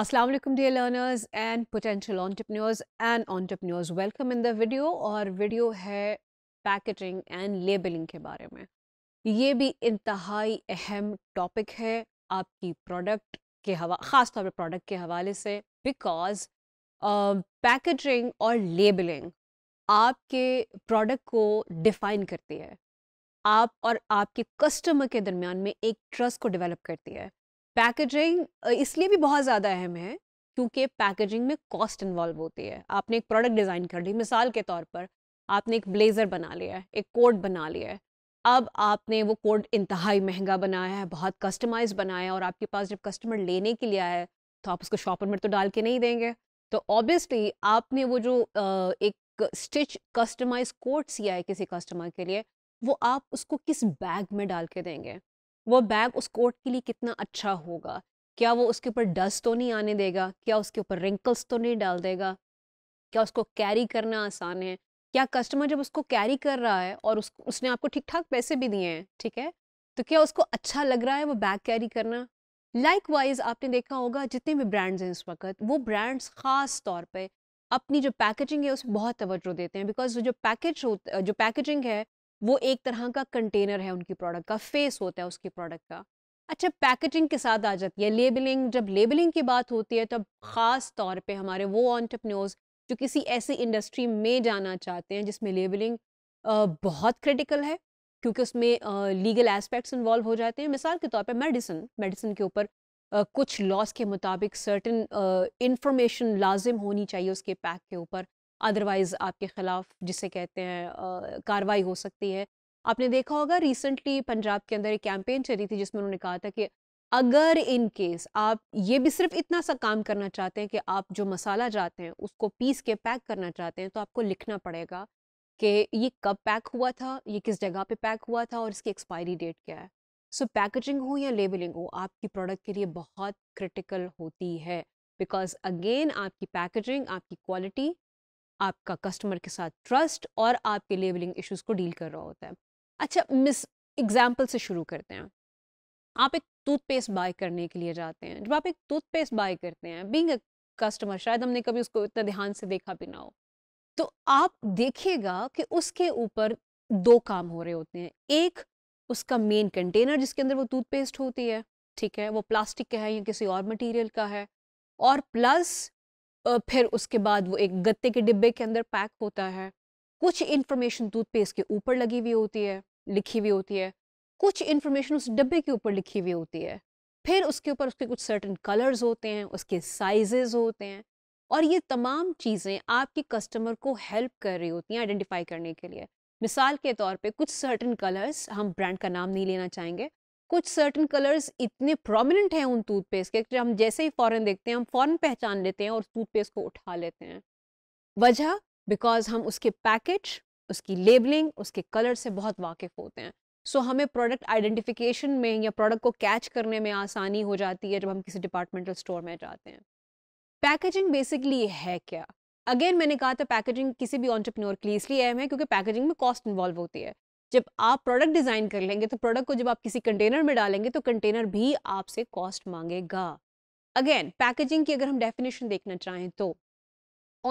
Aslam dear learners and potential entrepreneurs and entrepreneurs welcome in the video और video है packaging and labelling के बारे में ये भी इंतहाई अहम टॉपिक है आपकी प्रोडक्ट के हवा ख़ास तौर पर प्रोडक्ट के हवाले से बिकॉज पैकेजिंग uh, और लेबलिंग आपके प्रोडक्ट को डिफ़ाइन करती है आप और आपके कस्टमर के दरमियान में एक ट्रस्ट को डेवलप करती है पैकेजिंग इसलिए भी बहुत ज़्यादा अहम है क्योंकि पैकेजिंग में कॉस्ट इन्वॉल्व होती है आपने एक प्रोडक्ट डिज़ाइन कर ली मिसाल के तौर पर आपने एक ब्लेज़र बना लिया है एक कोट बना लिया है अब आपने वो कोट इंतहाई महंगा बनाया है बहुत कस्टमाइज बनाया है और आपके पास जब कस्टमर लेने के लिए आया है तो आप उसको शॉपर में तो डाल के नहीं देंगे तो ऑब्वियसली आपने वो जो एक स्टिच कस्टमाइज कोट सिया है किसी कस्टमर के लिए वो आप उसको किस बैग में डाल के देंगे वो बैग उस कोट के लिए कितना अच्छा होगा क्या वो उसके ऊपर डस्ट तो नहीं आने देगा क्या उसके ऊपर रिंकल्स तो नहीं डाल देगा क्या उसको कैरी करना आसान है क्या कस्टमर जब उसको कैरी कर रहा है और उस, उसने आपको ठीक ठाक पैसे भी दिए हैं ठीक है तो क्या उसको अच्छा लग रहा है वो बैग कैरी करना लाइक वाइज आपने देखा होगा जितने भी ब्रांड्स हैं इस वक्त वो ब्रांड्स ख़ास तौर पर अपनी जो पैकेजिंग है उसमें बहुत तवज्जो देते हैं बिकॉज जो पैकेज हो जो पैकेजिंग है वो एक तरह का कंटेनर है उनकी प्रोडक्ट का फेस होता है उसकी प्रोडक्ट का अच्छा पैकेजिंग के साथ आ जाती है लेबलिंग जब लेबलिंग की बात होती है तब ख़ास तौर पे हमारे वो ऑन्टरप्रनोर्स जो किसी ऐसी इंडस्ट्री में जाना चाहते हैं जिसमें लेबलिंग बहुत क्रिटिकल है क्योंकि उसमें लीगल एस्पेक्ट्स इन्वॉल्व हो जाते हैं मिसाल के तौर पर मेडिसिन मेडिसिन के ऊपर कुछ लॉस के मुताबिक सर्टन इंफॉर्मेशन लाजिम होनी चाहिए उसके पैक के ऊपर अदरवाइज़ आपके ख़िलाफ़ जिसे कहते हैं कार्रवाई हो सकती है आपने देखा होगा रिसेंटली पंजाब के अंदर एक कैंपेन चली थी जिसमें उन्होंने कहा था कि अगर इन केस आप ये भी सिर्फ इतना सा काम करना चाहते हैं कि आप जो मसाला चाहते हैं उसको पीस के पैक करना चाहते हैं तो आपको लिखना पड़ेगा कि ये कब पैक हुआ था ये किस जगह पे पैक हुआ था और इसकी एक्सपायरी डेट क्या है सो पैकेजिंग हो या लेबलिंग हो आपकी प्रोडक्ट के लिए बहुत क्रिटिकल होती है बिकॉज अगेन आपकी पैकेजिंग आपकी क्वालिटी आपका कस्टमर के साथ ट्रस्ट और आपके लेबलिंग इश्यूज़ को डील कर रहा होता है अच्छा मिस एग्जाम्पल से शुरू करते हैं आप एक टूथपेस्ट बाय करने के लिए जाते हैं जब आप एक टूथपेस्ट बाय करते हैं बींग अ कस्टमर शायद हमने कभी उसको इतना ध्यान से देखा भी ना हो तो आप देखिएगा कि उसके ऊपर दो काम हो रहे होते हैं एक उसका मेन कंटेनर जिसके अंदर वो टूथपेस्ट होती है ठीक है वो प्लास्टिक का है या किसी और मटेरियल का है और प्लस फिर उसके बाद वो एक गत्ते के डिब्बे के अंदर पैक होता है कुछ इन्फॉर्मेशन टूथपेस्ट के ऊपर लगी हुई होती है लिखी हुई होती है कुछ इन्फॉर्मेशन उस डिब्बे के ऊपर लिखी हुई होती है फिर उसके ऊपर उसके कुछ सर्टन कलर्स होते हैं उसके साइजेस होते हैं और ये तमाम चीज़ें आपकी कस्टमर को हेल्प कर रही होती हैं आइडेंटिफाई करने के लिए मिसाल के तौर पे कुछ सर्टन कलर्स हम ब्रांड का नाम नहीं लेना चाहेंगे कुछ सर्टन कलर्स इतने प्रोमिनेंट हैं उन टूथपेस्ट के हम जैसे ही फ़ौरन देखते हैं हम फ़ौरन पहचान लेते हैं और टूथपेस्ट को उठा लेते हैं वजह बिकॉज हम उसके पैकेज उसकी लेबलिंग उसके कलर से बहुत वाकिफ़ होते हैं सो so, हमें प्रोडक्ट आइडेंटिफिकेशन में या प्रोडक्ट को कैच करने में आसानी हो जाती है जब हम किसी डिपार्टमेंटल स्टोर में जाते हैं पैकेजिंग बेसिकली है क्या अगेन मैंने कहा था पैकेजिंग किसी भी ऑन्टरप्रनोर के लिए इसलिए अहम है क्योंकि पैकेजिंग में कॉस्ट इन्वॉल्व होती है जब आप प्रोडक्ट डिज़ाइन कर लेंगे तो प्रोडक्ट को जब आप किसी कंटेनर में डालेंगे तो कंटेनर भी आपसे कॉस्ट मांगेगा अगेन पैकेजिंग की अगर हम डेफिनेशन देखना चाहें तो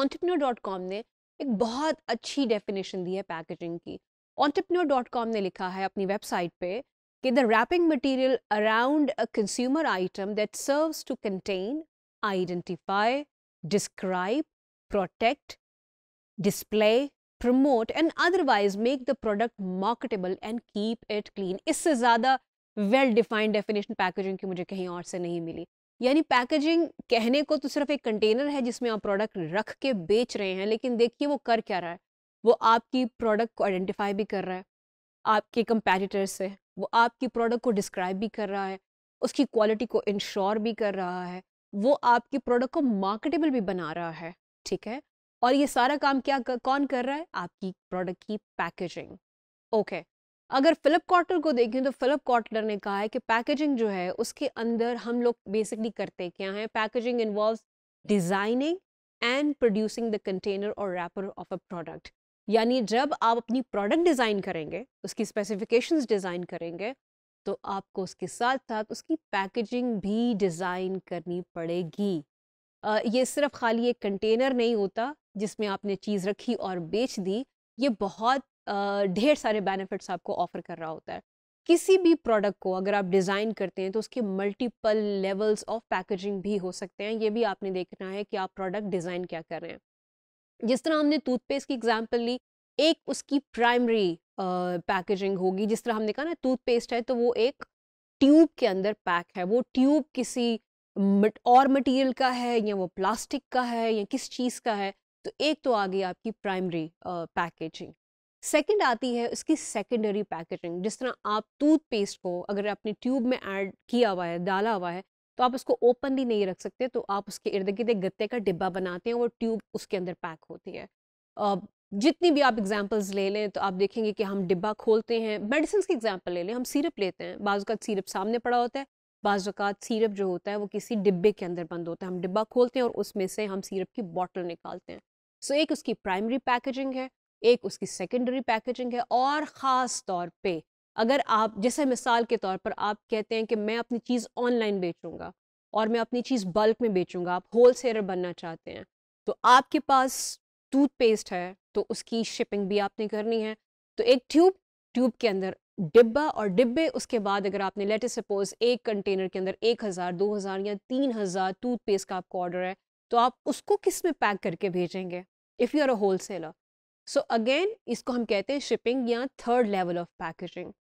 ऑन्टरप्रनोर ने एक बहुत अच्छी डेफिनेशन दी है पैकेजिंग की ऑन्टरप्रनोर ने लिखा है अपनी वेबसाइट पे कि the wrapping material around a consumer item that serves to contain identify describe protect display promote and otherwise make the product marketable and keep it clean इससे ज़्यादा वेल डिफाइंड डेफिनेशन पैकेजिंग की मुझे कहीं और से नहीं मिली यानी पैकेजिंग कहने को तो सिर्फ एक कंटेनर है जिसमें आप प्रोडक्ट रख के बेच रहे हैं लेकिन देखिए वो कर क्या रहा है वो आपकी प्रोडक्ट को आइडेंटिफाई भी कर रहा है आपके कंपेटिटर से वो आपकी प्रोडक्ट को डिस्क्राइब भी कर रहा है उसकी क्वालिटी को इंश्योर भी कर रहा है वो आपकी प्रोडक्ट को मार्केटेबल भी बना रहा है ठीक है और ये सारा काम क्या कौन कर रहा है आपकी प्रोडक्ट की पैकेजिंग ओके okay. अगर फिलिप कॉटलर को देखें तो फिलिप कॉटलर ने कहा है कि पैकेजिंग जो है उसके अंदर हम लोग बेसिकली करते क्या हैं packaging involve designing and producing the container और रैपर ऑफ अ प्रोडक्ट यानी जब आप अपनी प्रोडक्ट डिज़ाइन करेंगे उसकी स्पेसिफिकेशंस डिज़ाइन करेंगे तो आपको उसके साथ साथ उसकी पैकेजिंग भी डिज़ाइन करनी पड़ेगी आ, ये सिर्फ खाली एक कंटेनर नहीं होता जिसमें आपने चीज़ रखी और बेच दी ये बहुत ढेर सारे बेनिफिट्स आपको ऑफर कर रहा होता है किसी भी प्रोडक्ट को अगर आप डिज़ाइन करते हैं तो उसके मल्टीपल लेवल्स ऑफ पैकेजिंग भी हो सकते हैं ये भी आपने देखना है कि आप प्रोडक्ट डिज़ाइन क्या कर रहे हैं जिस तरह हमने टूथपेस्ट की एग्जाम्पल ली एक उसकी प्राइमरी पैकेजिंग होगी जिस तरह हमने कहा ना टूथपेस्ट है तो वो एक ट्यूब के अंदर पैक है वो ट्यूब किसी और मटेरियल का है या वो प्लास्टिक का है या किस चीज़ का है तो एक तो आ गई आपकी प्राइमरी पैकेजिंग सेकंड आती है उसकी सेकेंडरी पैकेजिंग जिस तरह आप टूथपेस्ट को अगर आपने ट्यूब में ऐड किया हुआ है डाला हुआ है तो आप उसको ओपनली नहीं रख सकते तो आप उसके इर्द गिर्द गत्ते का डिब्बा बनाते हैं वो ट्यूब उसके अंदर पैक होती है जितनी भी आप एग्जाम्पल्स ले लें तो आप देखेंगे कि हम डिब्बा खोलते हैं मेडिसिन की एग्जाम्पल ले लें हम सिरप लेते हैं बाज़ अकात सिरप सामने पड़ा होता है बाज़ अवत सिरप जो होता है वो किसी डिब्बे के अंदर बंद होता है हम डिब्बा खोलते हैं और उसमें से हम सिरप की बॉटल निकालते हैं सो so, एक उसकी प्राइमरी पैकेजिंग है एक उसकी सेकेंडरी पैकेजिंग है और ख़ास तौर पे अगर आप जैसे मिसाल के तौर पर आप कहते हैं कि मैं अपनी चीज़ ऑनलाइन बेचूंगा और मैं अपनी चीज़ बल्क में बेचूंगा आप होल सेलर बनना चाहते हैं तो आपके पास टूथपेस्ट है तो उसकी शिपिंग भी आपने करनी है तो एक ट्यूब ट्यूब के अंदर डिब्बा और डिब्बे उसके बाद अगर आपने लेटे सपोज एक कंटेनर के अंदर एक हज़ार दो हज़ार या तीन हज़ार टूथपेस्ट का आपको ऑर्डर है तो आप उसको किस में पैक करके भेजेंगे if you are a wholesaler so again इसको हम कहते हैं शिपिंग या थर्ड लेवल ऑफ पैकेजिंग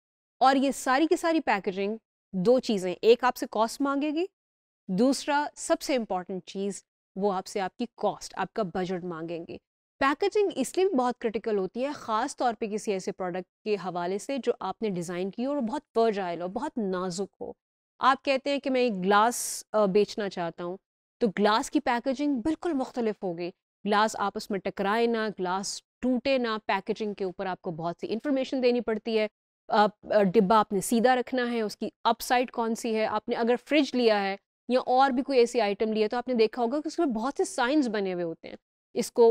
और ये सारी की सारी पैकेजिंग दो चीज़ें एक आपसे कॉस्ट मांगेगी दूसरा सबसे इम्पॉर्टेंट चीज़ वो आपसे आपकी कॉस्ट आपका बजट मांगेंगे पैकेजिंग इसलिए भी बहुत क्रिटिकल होती है ख़ास तौर पे किसी ऐसे प्रोडक्ट के हवाले से जो आपने डिज़ाइन की हो और बहुत फर्जाइल हो बहुत नाजुक हो आप कहते हैं कि मैं एक ग्लास बेचना चाहता हूँ तो ग्लास की पैकेजिंग बिल्कुल मुख्तलिफ हो गई ग्लास आपस में टकराए ना ग्लास टूटे ना पैकेजिंग के ऊपर आपको बहुत सी इन्फॉर्मेशन देनी पड़ती है डिब्बा आपने सीधा रखना है उसकी अपसाइड कौन सी है आपने अगर फ्रिज लिया है या और भी कोई ऐसी आइटम लिया तो आपने देखा होगा कि उसमें बहुत से साइंस बने हुए होते हैं इसको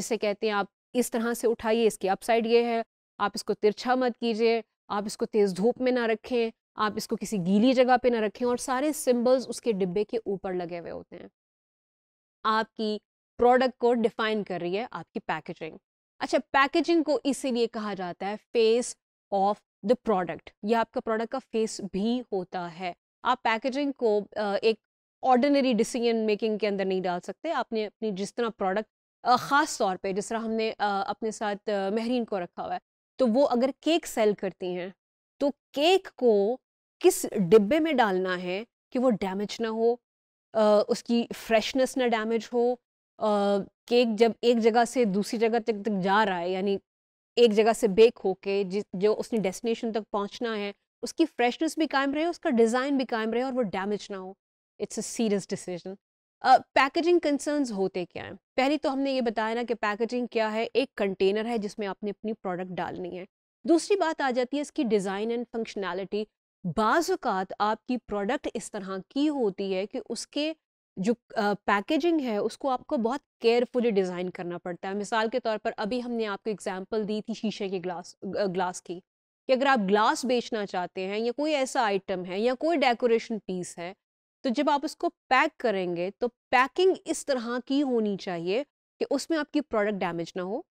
जिसे कहते हैं आप इस तरह से उठाइए इसकी अपसाइड ये है आप इसको तिरछा मत कीजिए आप इसको तेज़ धूप में ना रखें आप इसको किसी गीली जगह पे ना रखें और सारे सिम्बल्स उसके डिब्बे के ऊपर लगे हुए होते हैं आपकी प्रोडक्ट को डिफाइन कर रही है आपकी पैकेजिंग अच्छा पैकेजिंग को इसीलिए कहा जाता है फेस ऑफ द प्रोडक्ट या आपका प्रोडक्ट का फेस भी होता है आप पैकेजिंग को एक ऑर्डिनरी डिसीजन मेकिंग के अंदर नहीं डाल सकते आपने अपनी जिस तरह प्रोडक्ट ख़ास तौर पे जिस तरह हमने अपने साथ महरीन को रखा हुआ है तो वो अगर केक सेल करती हैं तो केक को किस डिब्बे में डालना है कि वो डैमेज ना हो आ, उसकी फ्रेशनेस ना डैमेज हो केक जब एक जगह से दूसरी जगह तक तक जा रहा है यानी एक जगह से बेक होके जिस जो उसने डेस्टिनेशन तक पहुंचना है उसकी फ्रेशनेस भी कायम रहे उसका डिज़ाइन भी कायम रहे और वो डैमेज ना हो it's a serious decision packaging concerns होते क्या हैं पहली तो हमने ये बताया ना कि पैकेजिंग क्या है एक कंटेनर है जिसमें आपने अपनी प्रोडक्ट डालनी है दूसरी बात आ जाती है इसकी डिज़ाइन एंड फंक्शनैलिटी बाज़ात आपकी प्रोडक्ट इस तरह की होती है कि उसके जो पैकेजिंग है उसको आपको बहुत केयरफुली डिज़ाइन करना पड़ता है मिसाल के तौर पर अभी हमने आपको एग्जांपल दी थी शीशे के ग्लास ग्लास की कि अगर आप ग्लास बेचना चाहते हैं या कोई ऐसा आइटम है या कोई डेकोरेशन पीस है तो जब आप उसको पैक करेंगे तो पैकिंग इस तरह की होनी चाहिए कि उसमें आपकी प्रोडक्ट डैमेज ना हो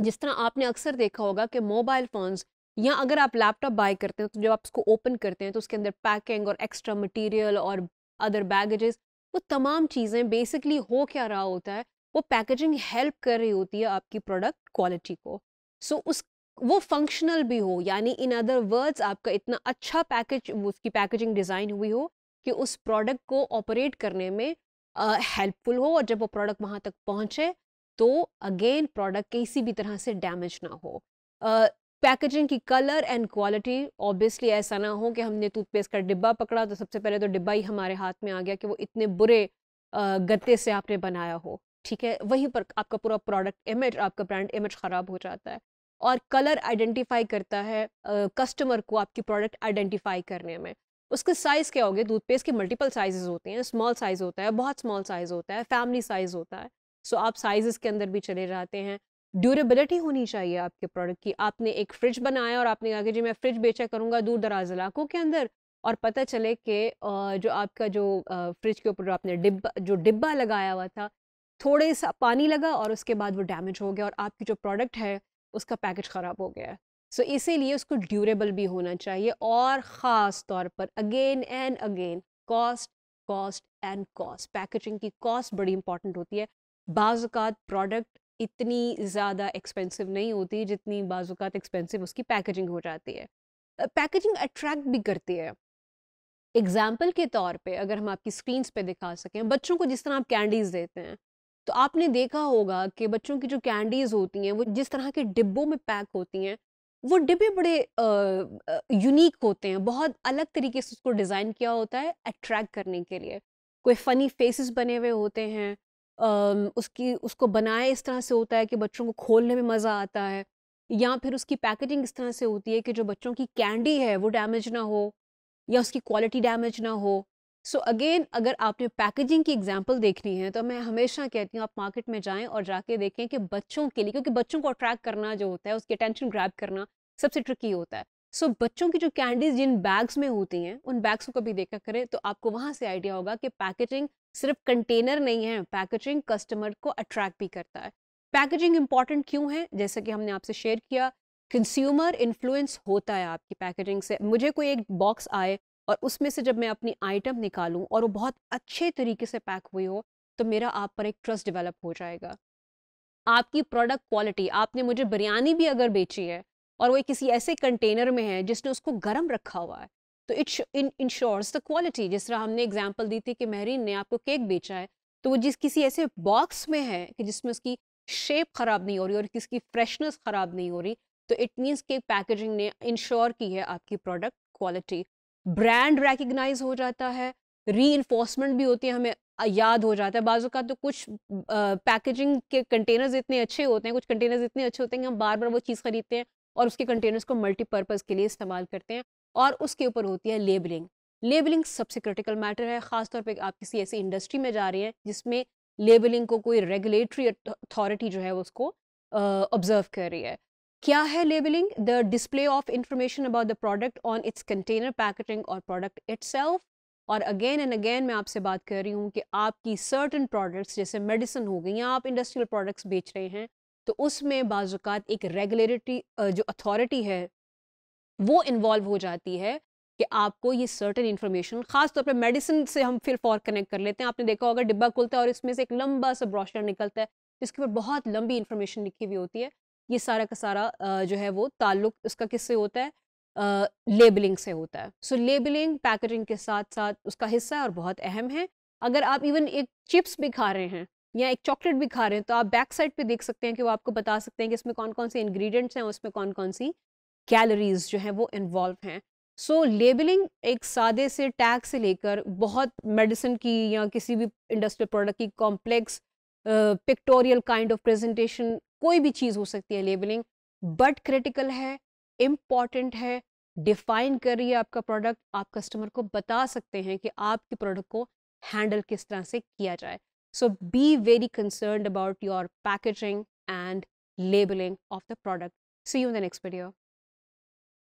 जिस तरह आपने अक्सर देखा होगा कि मोबाइल फ़ोन्स या अगर आप लैपटॉप बाय करते हैं तो जब आप उसको ओपन करते हैं तो उसके अंदर पैकिंग और एक्स्ट्रा मटेरियल और अदर बैगेजेस वो तमाम चीज़ें बेसिकली हो क्या रहा होता है वो पैकेजिंग हेल्प कर रही होती है आपकी प्रोडक्ट क्वालिटी को सो so, उस वो फंक्शनल भी हो यानी इन अदर वर्ड्स आपका इतना अच्छा पैकेज उसकी पैकेजिंग डिज़ाइन हुई हो कि उस प्रोडक्ट को ऑपरेट करने में हेल्पफुल uh, हो और जब वो प्रोडक्ट वहाँ तक पहुँचे तो अगेन प्रोडक्ट किसी भी तरह से डैमेज ना हो पैकेजिंग की कलर एंड क्वालिटी ऑब्वियसली ऐसा ना हो कि हमने टूथपेस्ट का डिब्बा पकड़ा तो सबसे पहले तो डिब्बा ही हमारे हाथ में आ गया कि वो इतने बुरे गत्ते से आपने बनाया हो ठीक है वहीं पर आपका पूरा प्रोडक्ट इमेज आपका ब्रांड इमेज ख़राब हो जाता है और कलर आइडेंटिफाई करता है कस्टमर को आपकी प्रोडक्ट आइडेंटिफाई करने में उसके साइज़ क्या होगी दूध पेस्ट के मल्टीपल साइजेस होते हैं स्मॉल साइज़ होता है बहुत स्मॉल साइज़ होता है फैमिली साइज़ होता है सो आप साइजेस के अंदर भी चले जाते हैं ड्यूरेबिलिटी होनी चाहिए आपके प्रोडक्ट की आपने एक फ्रिज बनाया और आपने कहा कि जी मैं फ्रिज बेचा करूँगा दूर दराज इलाकों के अंदर और पता चले कि जो आपका जो फ्रिज के ऊपर जो आपने डिब्बा जो डिब्बा लगाया हुआ था थोड़े सा पानी लगा और उसके बाद वो डैमेज हो गया और आपकी जो प्रोडक्ट है उसका पैकेज ख़राब हो गया सो so, इसीलिए उसको ड्यूरेबल भी होना चाहिए और ख़ास तौर पर again and again cost cost and cost packaging की कॉस्ट बड़ी इंपॉर्टेंट होती है बाज़ात प्रोडक्ट इतनी ज़्यादा एक्सपेंसिव नहीं होती जितनी बाजूक़ात एक्सपेंसिव उसकी पैकेजिंग हो जाती है पैकेजिंग अट्रैक्ट भी करती है एग्जाम्पल के तौर पे अगर हम आपकी स्क्रीन पे दिखा सकें बच्चों को जिस तरह आप कैंडीज़ देते हैं तो आपने देखा होगा कि बच्चों की जो कैंडीज़ होती हैं वो जिस तरह के डिब्बों में पैक होती हैं वो डिब्बे बड़े यूनिक होते हैं बहुत अलग तरीके से उसको डिज़ाइन किया होता है अट्रैक्ट करने के लिए कोई फ़नी फेसेस बने हुए होते हैं उसकी उसको बनाए इस तरह से होता है कि बच्चों को खोलने में मज़ा आता है या फिर उसकी पैकेजिंग इस तरह से होती है कि जो बच्चों की कैंडी है वो डैमेज ना हो या उसकी क्वालिटी डैमेज ना हो सो so अगेन अगर आपने पैकेजिंग की एग्जांपल देखनी है तो मैं हमेशा कहती हूँ आप मार्केट में जाएं और जाके देखें कि बच्चों के लिए क्योंकि बच्चों को अट्रैक्ट करना जो होता है उसकी अटेंशन ग्रैप करना सबसे ट्रिकी होता है सो so, बच्चों की जो कैंडीज जिन बैग्स में होती हैं उन बैग्स को कभी देखा करें तो आपको वहाँ से आइडिया होगा कि पैकेजिंग सिर्फ कंटेनर नहीं है पैकेजिंग कस्टमर को अट्रैक्ट भी करता है पैकेजिंग इंपॉर्टेंट क्यों है जैसा कि हमने आपसे शेयर किया कंज्यूमर इन्फ्लुएंस होता है आपकी पैकेजिंग से मुझे कोई एक बॉक्स आए और उसमें से जब मैं अपनी आइटम निकालूं और वो बहुत अच्छे तरीके से पैक हुई हो तो मेरा आप पर एक ट्रस्ट डेवलप हो जाएगा आपकी प्रोडक्ट क्वालिटी आपने मुझे बिरयानी भी अगर बेची है और वो किसी ऐसे कंटेनर में है जिसने उसको गर्म रखा हुआ है तो इट इंश्योर्स द क्वालिटी जिस तरह हमने एग्जाम्पल दी थी कि महरीन ने आपको केक बेचा है तो वो जिस किसी ऐसे बॉक्स में है कि जिसमें उसकी शेप ख़राब नहीं हो रही और किसकी फ्रेशनेस ख़राब नहीं हो रही तो इट मीन्स के पैकेजिंग ने इंश्योर की है आपकी प्रोडक्ट क्वालिटी ब्रांड रेकग्नाइज हो जाता है री भी होती है हमें याद हो जाता है बाजू का तो कुछ पैकेजिंग के कंटेनर्स इतने अच्छे होते हैं कुछ कंटेनर्स इतने अच्छे होते हैं कि हम बार बार वो चीज़ खरीदते हैं और उसके कंटेनर्स को मल्टीपर्पज़ के लिए इस्तेमाल करते हैं और उसके ऊपर होती है लेबलिंग लेबलिंग सबसे क्रिटिकल मैटर है ख़ासतौर पर आप किसी ऐसी इंडस्ट्री में जा रहे हैं जिसमें लेबलिंग को कोई रेगुलेटरी अथॉरिटी जो है उसको ऑब्जर्व कर रही है क्या है labelling the display of information about the product on its container packaging और प्रोडक्ट इट्सल्फ और अगेन एंड अगेन मैं आपसे बात कर रही हूँ कि आपकी सर्टन प्रोडक्ट्स जैसे मेडिसिन हो गई या आप इंडस्ट्रियल प्रोडक्ट्स बेच रहे हैं तो उसमें बाज़ात एक रेगुलेटरी जो अथॉरिटी है वो इन्वॉल्व हो जाती है कि आपको ये सर्टेन इन्फॉर्मेशन खासतौर पर मेडिसिन से हम फिर फॉर कनेक्ट कर लेते हैं आपने देखा होगा डिब्बा खुलता है और इसमें से एक लंबा सा ब्रॉशर निकलता है जिसके ऊपर बहुत लंबी इन्फॉर्मेशन लिखी हुई होती है ये सारा का सारा जो है वो ताल्लुक उसका किससे होता है लेबलिंग से होता है सो लेबलिंग पैकेजिंग के साथ साथ उसका हिस्सा और बहुत अहम है अगर आप इवन एक चिप्स भी खा रहे हैं या एक चॉकलेट भी खा रहे हैं तो आप बैक साइड पे देख सकते हैं कि वो आपको बता सकते हैं कि इसमें कौन कौन से इंग्रेडिएंट्स हैं उसमें कौन कौन सी कैलोरीज जो हैं वो इन्वॉल्व हैं सो लेबलिंग एक सादे से टैग से लेकर बहुत मेडिसिन की या किसी भी इंडस्ट्रियल प्रोडक्ट की complex pictorial kind of presentation कोई भी चीज़ हो सकती है लेबलिंग बट क्रिटिकल है इम्पॉर्टेंट है डिफाइन कर रही है आपका प्रोडक्ट आप कस्टमर को बता सकते हैं कि आपके प्रोडक्ट को हैंडल किस तरह से किया जाए so be very concern about your packaging and labelling of the product see you the next video